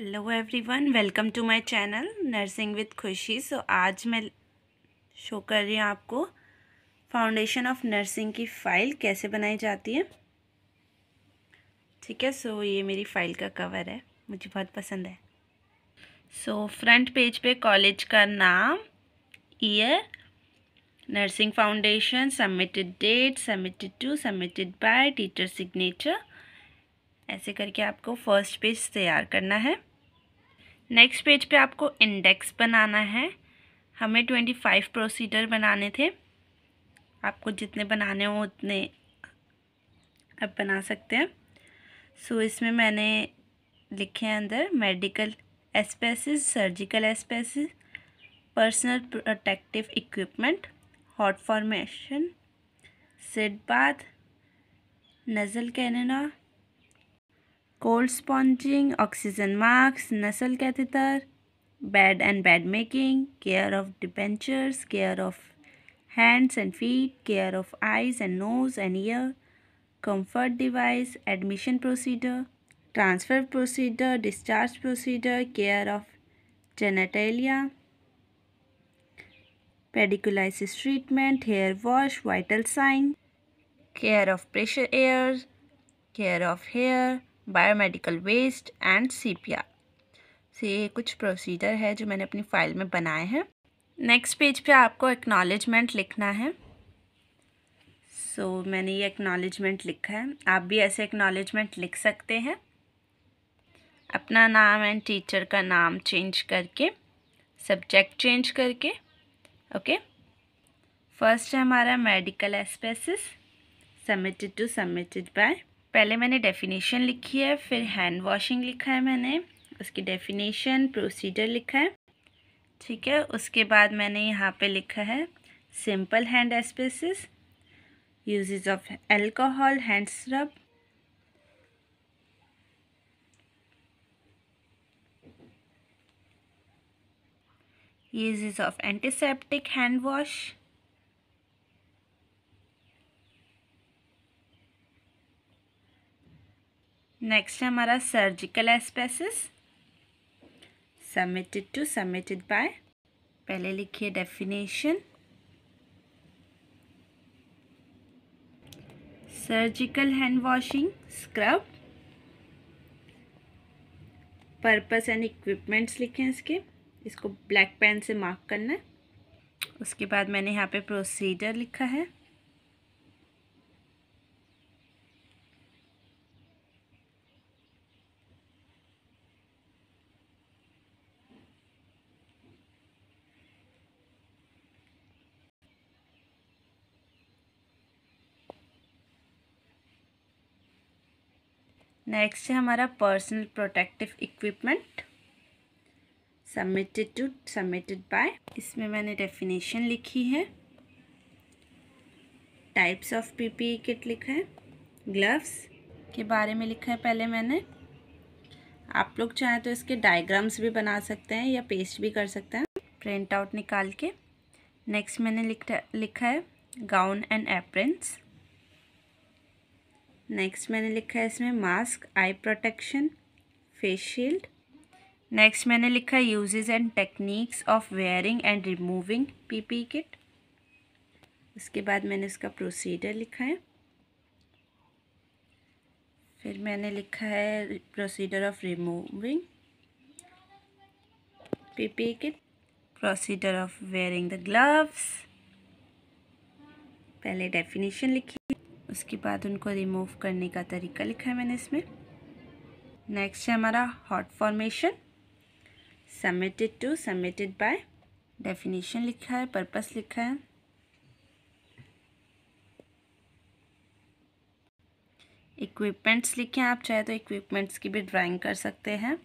hello everyone welcome to my channel nursing with Khushi so आज मैं show कर रही हूँ आपको फाउंडेशन ऑफ नर्सिंग की फ़ाइल कैसे बनाई जाती है ठीक है सो so, ये मेरी फ़ाइल का कवर है मुझे बहुत पसंद है सो फ्रंट पेज पे कॉलेज का नाम year nursing foundation submitted date submitted to submitted by teacher signature ऐसे करके आपको फर्स्ट पेज तैयार करना है नेक्स्ट पेज पे आपको इंडेक्स बनाना है हमें ट्वेंटी फाइव प्रोसीडर बनाने थे आपको जितने बनाने हो उतने आप बना सकते हैं सो so, इसमें मैंने लिखे हैं अंदर medical asepsis surgical asepsis personal protective equipment hot fomentation sitz bath nasal cannula cold sponging, oxygen mask, nasal catheter, bed and bed making, care of dentures, care of hands and feet, care of eyes and nose and ear, comfort device, admission procedure, transfer procedure, discharge procedure, care of genitalia, pediculosis treatment, hair wash, vital sign, care of pressure air, care of hair, biomedical waste and सी से कुछ procedure है जो मैंने अपनी file में बनाए हैं नेक्स्ट पेज पे आपको एक्नॉलेजमेंट लिखना है सो so, मैंने ये एक्नॉलेजमेंट लिखा है आप भी ऐसे एक्नॉलेजमेंट लिख सकते हैं अपना नाम एंड टीचर का नाम चेंज करके सब्जेक्ट चेंज करके ओके फर्स्ट है हमारा medical asepsis submitted to submitted by पहले मैंने डेफिनेशन लिखी है फिर हैंड वॉशिंग लिखा है मैंने उसकी डेफिनेशन प्रोसीजर लिखा है ठीक है उसके बाद मैंने यहाँ पे लिखा है simple hand asepsis uses of alcohol hand scrub uses of antiseptic hand wash next है हमारा surgical asepsis submitted to submitted by पहले लिखिए definition surgical hand washing scrub purpose and equipments लिखे हैं इसके इसको ब्लैक पेन से मार्क करना है उसके बाद मैंने यहाँ पे प्रोसीजर लिखा है नेक्स्ट है हमारा personal protective equipment submitted to submitted by इसमें मैंने डेफिनेशन लिखी है टाइप्स ऑफ पीपीई किट लिखा है ग्लव्स के बारे में लिखा है पहले मैंने आप लोग चाहें तो इसके डायग्राम्स भी बना सकते हैं या पेस्ट भी कर सकते हैं प्रिंट आउट निकाल के नेक्स्ट मैंने लिखा लिखा है गाउन एंड एप्रेंस नेक्स्ट मैंने लिखा है इसमें mask eye protection face shield next मैंने लिखा है uses and techniques of wearing and removing PP kit उसके बाद मैंने इसका प्रोसीजर लिखा है फिर मैंने लिखा है procedure of removing PP kit procedure of wearing the gloves पहले डेफिनेशन लिखी उसके बाद उनको रिमूव करने का तरीका लिखा है मैंने इसमें नेक्स्ट है हमारा hot fomentation submitted to submitted by definition लिखा है पर्पस लिखा है इक्विपमेंट्स लिखे हैं आप चाहे तो इक्विपमेंट्स की भी ड्राइंग कर सकते हैं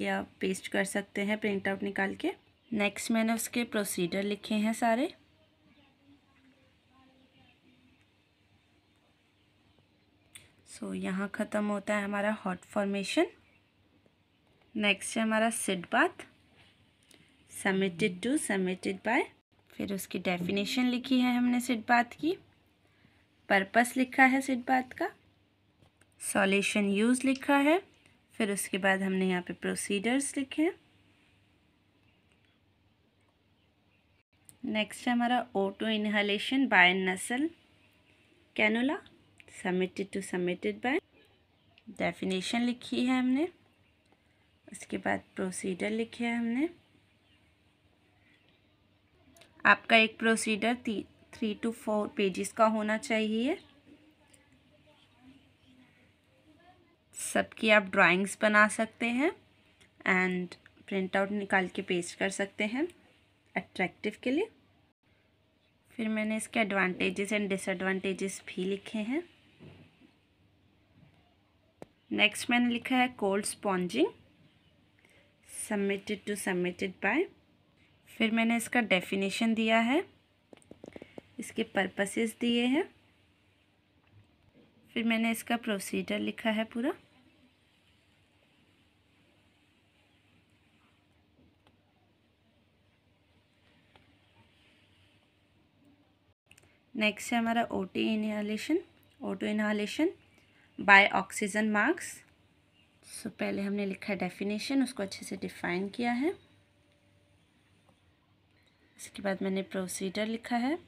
या पेस्ट कर सकते हैं प्रिंट आउट निकाल के नेक्स्ट मैंने उसके प्रोसीडर लिखे हैं सारे सो so, यहाँ ख़त्म होता है हमारा हॉट फॉर्मेशन नेक्स्ट है हमारा sitz bath submitted to submitted by फिर उसकी डेफिनेशन लिखी है हमने सिड बाथ की पर्पस लिखा है सिड बाथ का सॉल्यूशन यूज़ लिखा है फिर उसके बाद हमने यहाँ पे प्रोसीडर्स लिखे हैं नेक्स्ट है हमारा O two inhalation by nasal cannula submitted to submitted by definition लिखी है हमने उसके बाद प्रोसीडर लिखे है हमने आपका एक procedure three to four pages का होना चाहिए सबकी आप ड्राइंग्स बना सकते हैं एंड प्रिंट आउट निकाल के पेस्ट कर सकते हैं अट्रैक्टिव के लिए फिर मैंने इसके एडवांटेजेस एंड डिसएडवांटेजेस भी लिखे हैं नेक्स्ट मैंने लिखा है cold sponging submitted to submitted by फिर मैंने इसका डेफिनेशन दिया है इसके पर्पसेस दिए हैं फिर मैंने इसका प्रोसीजर लिखा है पूरा नेक्स्ट है हमारा O two inhalation O two inhalation by oxygen masks so पहले हमने लिखा डेफिनेशन उसको अच्छे से डिफाइन किया है इसके बाद मैंने प्रोसीडर लिखा है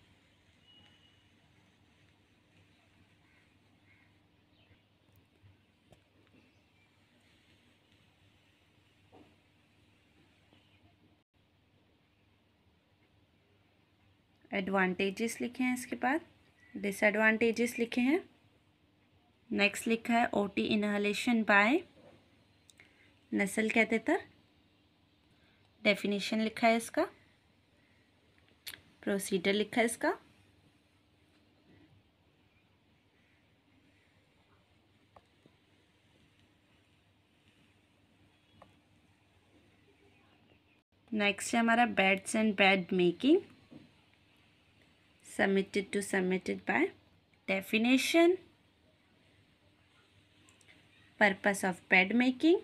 एडवांटेजेस लिखे हैं इसके बाद डिसएडवांटेजेस लिखे हैं नेक्स्ट लिखा है ओटी इनहलेशन बाय नसल कहते तर डेफिनेशन लिखा है इसका प्रोसीडर लिखा है इसका नेक्स्ट है हमारा beds and bed making submitted to submitted by definition purpose of bed making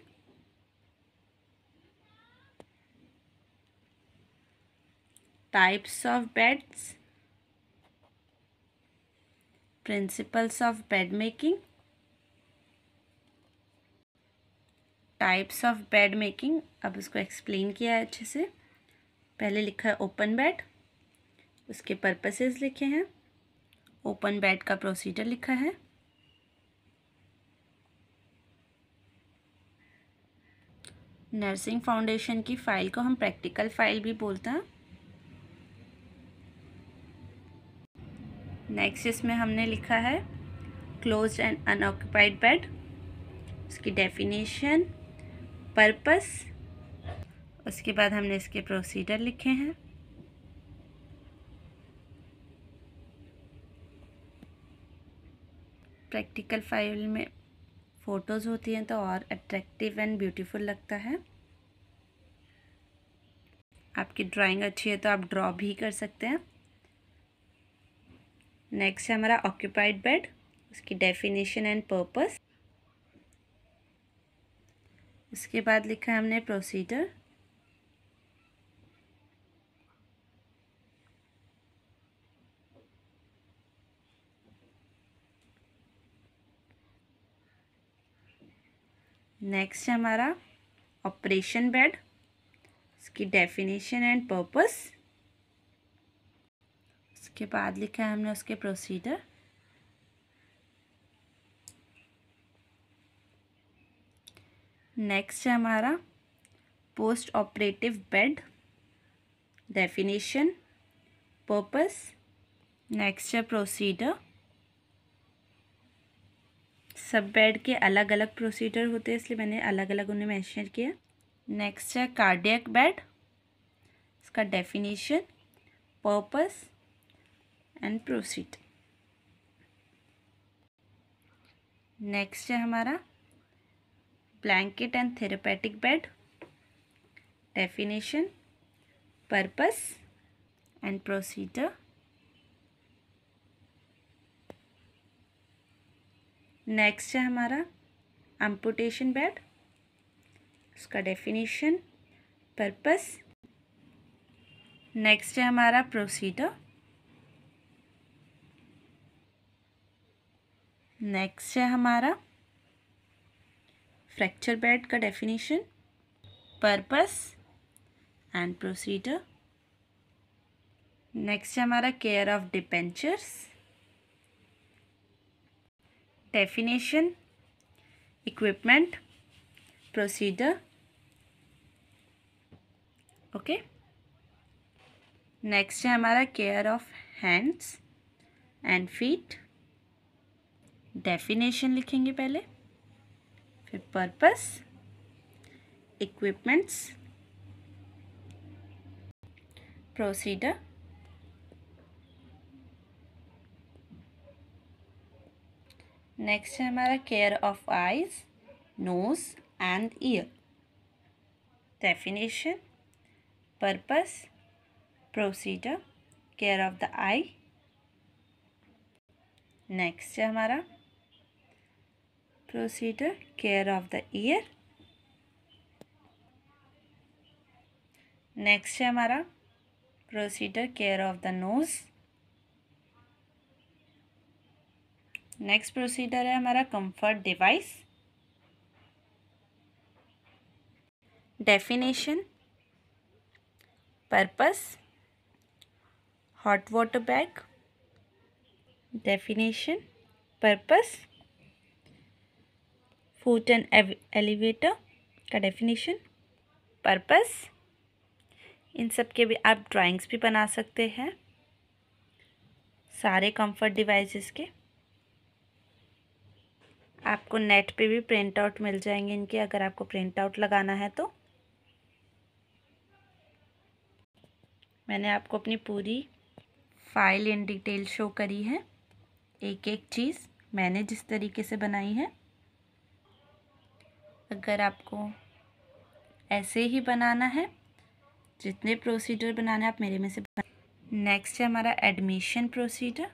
types of beds principles of bed making types of bed making अब उसको एक्सप्लेन किया है अच्छे से पहले लिखा है ओपन बेड उसके पर्पसेस लिखे हैं ओपन बेड का प्रोसीजर लिखा है नर्सिंग फाउंडेशन की फ़ाइल को हम प्रैक्टिकल फ़ाइल भी बोलते हैं नेक्स्ट इसमें हमने लिखा है क्लोज एंड अनऑक्यूपाइड बेड उसकी डेफिनेशन पर्पस उसके बाद हमने इसके प्रोसीडर लिखे हैं प्रैक्टिकल फाइल में फ़ोटोज़ होती हैं तो और अट्रैक्टिव एंड ब्यूटीफुल लगता है आपकी ड्राइंग अच्छी है तो आप ड्रॉ भी कर सकते हैं नेक्स्ट है हमारा ऑक्यूपाइड बेड उसकी डेफिनेशन एंड पर्पस उसके बाद लिखा है हमने प्रोसीजर नेक्स्ट है हमारा ऑपरेशन बेड इसकी डेफिनेशन एंड पर्पस उसके बाद लिखा है हमने उसके प्रोसीजर नेक्स्ट है हमारा post operative bed definition purpose next है प्रोसीजर सब बेड के अलग अलग प्रोसीजर होते हैं इसलिए मैंने अलग अलग उन्हें मैंशन किया नेक्स्ट है कार्डियक बेड इसका definition purpose and proceed next है हमारा blanket and therapeutic bed definition purpose and procedure next है हमारा एम्पुटेशन बेड उसका डेफिनेशन पर्पस नेक्स्ट है हमारा प्रोसीडर नेक्स्ट है हमारा फ्रैक्चर बेड का definition purpose and procedure next है हमारा care of dentures definition equipment procedure okay next है हमारा care of hands and feet definition लिखेंगे पहले फिर पर्पस इक्विपमेंट्स प्रोसीडर नेक्स्ट है हमारा care of eyes nose and ear definition purpose procedure care of the eye next है हमारा procedure care of the ear next है हमारा procedure care of the nose next procedure है हमारा comfort device definition purpose hot water bag definition purpose foot and elevator का definition purpose इन सब के भी आप ड्राइंग्स भी बना सकते हैं सारे कंफर्ट डिवाइसेस के आपको नेट पे भी प्रिंट आउट मिल जाएंगे इनके अगर आपको प्रिंट आउट लगाना है तो मैंने आपको अपनी पूरी फाइल इन डिटेल शो करी है एक एक चीज़ मैंने जिस तरीके से बनाई है अगर आपको ऐसे ही बनाना है जितने प्रोसीजर बनाने आप मेरे में से नेक्स्ट है हमारा एडमिशन प्रोसीजर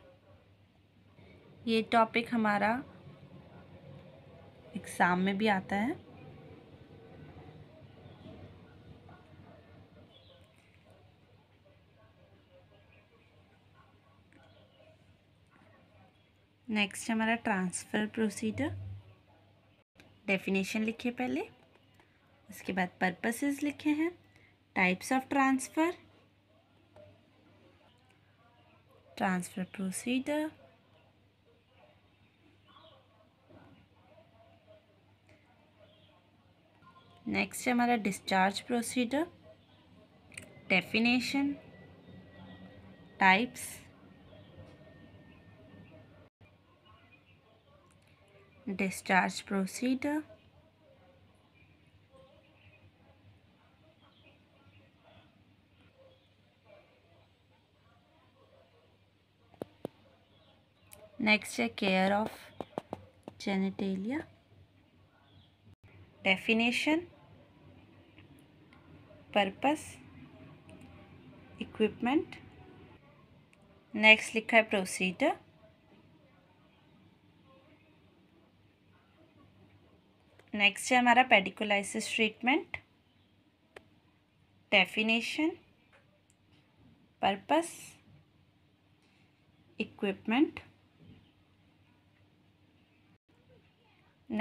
ये टॉपिक हमारा एग्ज़ाम में भी आता है नेक्स्ट है हमारा ट्रांसफ़र प्रोसीडर डेफिनेशन लिखे पहले उसके बाद पर्पसेस लिखे हैं types of transfer transfer procedure next है हमारा discharge procedure definition types discharge procedure next है care of genitalia definition purpose equipment next लिखा है प्रोसीजर नेक्स्ट है हमारा pediculosis treatment definition purpose equipment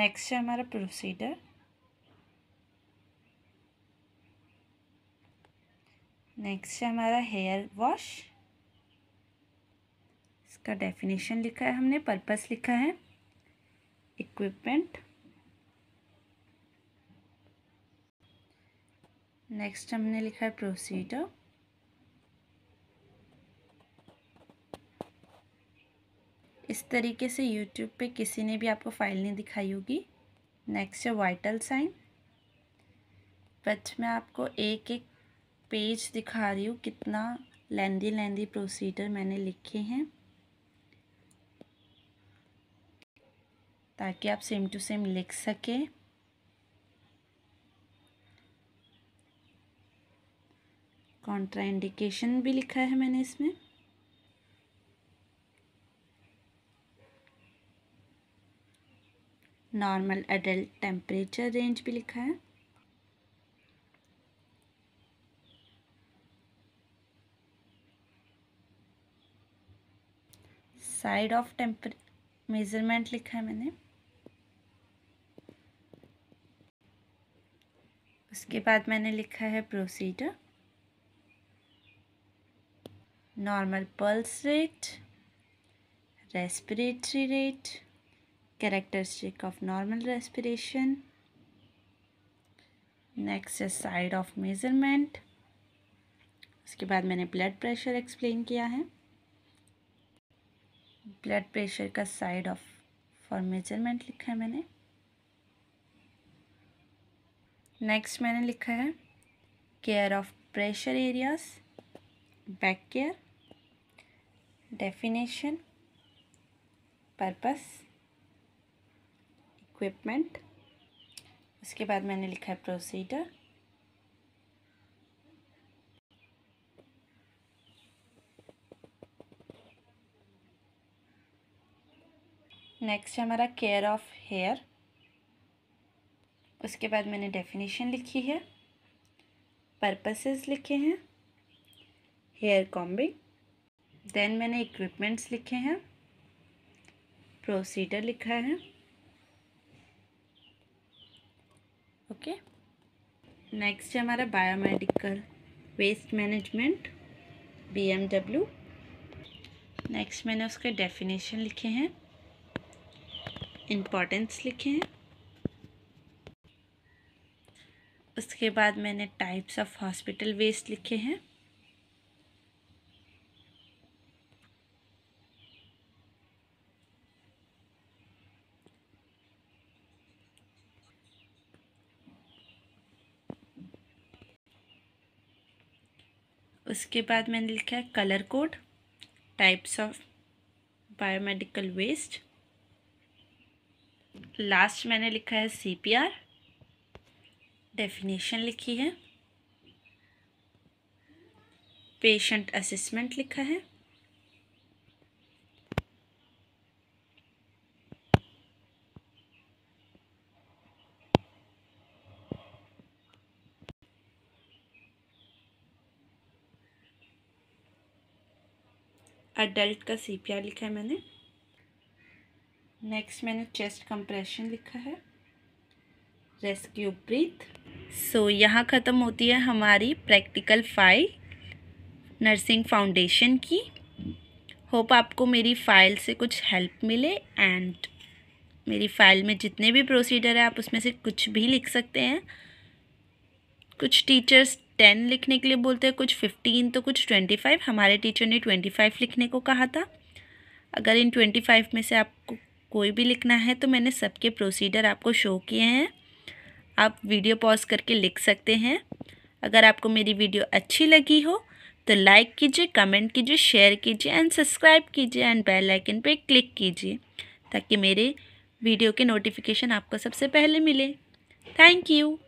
next है हमारा प्रोसीडर नेक्स्ट है हमारा हेयर वॉश इसका डेफिनेशन लिखा है हमने पर्पस लिखा है इक्विपमेंट नेक्स्ट हमने लिखा है प्रोसीडर इस तरीके से यूट्यूब पे किसी ने भी आपको फाइल नहीं दिखाई होगी नेक्स्ट है वाइटल साइन बट मैं आपको एक एक पेज दिखा रही हूँ कितना लेंदी लेंदी प्रोसीजर मैंने लिखे हैं ताकि आप सेम टू सेम लिख सकें इंडिकेशन भी लिखा है मैंने इसमें नॉर्मल एडल्ट टेम्परेचर रेंज भी लिखा है साइड ऑफ टेम्परे मेज़रमेंट लिखा है मैंने उसके बाद मैंने लिखा है procedure normal pulse rate respiratory rate characteristic of normal respiration next है साइड ऑफ मेज़रमेंट उसके बाद मैंने ब्लड प्रेशर एक्सप्लेन किया है ब्लड प्रेशर का साइड ऑफ फॉर मेजरमेंट लिखा है मैंने नेक्स्ट मैंने लिखा है care of pressure areas back care definition purpose equipment उसके बाद मैंने लिखा है प्रोसीडर नेक्स्ट है हमारा केयर ऑफ हेयर उसके बाद मैंने डेफिनेशन लिखी है पर्पसेस लिखे हैं हेयर कॉम्बिंग देन मैंने इक्विपमेंट्स लिखे हैं प्रोसीडर लिखा है ओके नेक्स्ट है हमारा biomedical waste management BMW next मैंने उसके डेफिनेशन लिखे हैं इम्पॉर्टेंस लिखें उसके बाद मैंने टाइप्स ऑफ हॉस्पिटल वेस्ट लिखे हैं उसके बाद मैंने लिखा है colour code types of biomedical waste last मैंने लिखा है सी पी आर डेफिनेशन लिखी है पेशेंट असिस्मेंट लिखा है अडल्ट का सीपीआर लिखा है मैंने नेक्स्ट मैंने चेस्ट कंप्रेशन लिखा है रेस्क्यू ब्रीथ सो यहाँ ख़त्म होती है हमारी प्रैक्टिकल फाइल नर्सिंग फाउंडेशन की होप आपको मेरी फ़ाइल से कुछ हेल्प मिले एंड मेरी फ़ाइल में जितने भी प्रोसीडर है आप उसमें से कुछ भी लिख सकते हैं कुछ टीचर्स टेन लिखने के लिए बोलते हैं कुछ फिफ्टीन तो कुछ ट्वेंटी फाइव हमारे टीचर ने ट्वेंटी फाइव लिखने को कहा था अगर इन ट्वेंटी फाइव में से आपको कोई भी लिखना है तो मैंने सबके प्रोसीडर आपको शो किए हैं आप वीडियो पॉज करके लिख सकते हैं अगर आपको मेरी वीडियो अच्छी लगी हो तो लाइक कीजिए कमेंट कीजिए शेयर कीजिए एंड सब्सक्राइब कीजिए एंड बेल आइकन पे क्लिक कीजिए ताकि मेरे वीडियो के नोटिफिकेशन आपको सबसे पहले मिले थैंक यू